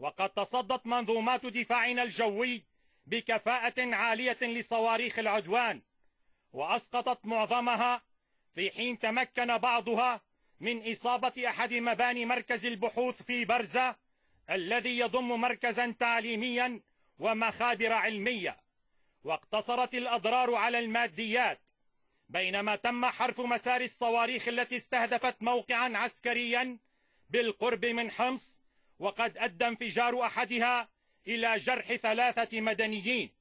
وقد تصدت منظومات دفاعنا الجوي بكفاءة عالية لصواريخ العدوان وأسقطت معظمها في حين تمكن بعضها من إصابة أحد مباني مركز البحوث في برزة الذي يضم مركزا تعليميا ومخابر علمية واقتصرت الأضرار على الماديات بينما تم حرف مسار الصواريخ التي استهدفت موقعا عسكريا بالقرب من حمص وقد أدى انفجار أحدها إلى جرح ثلاثة مدنيين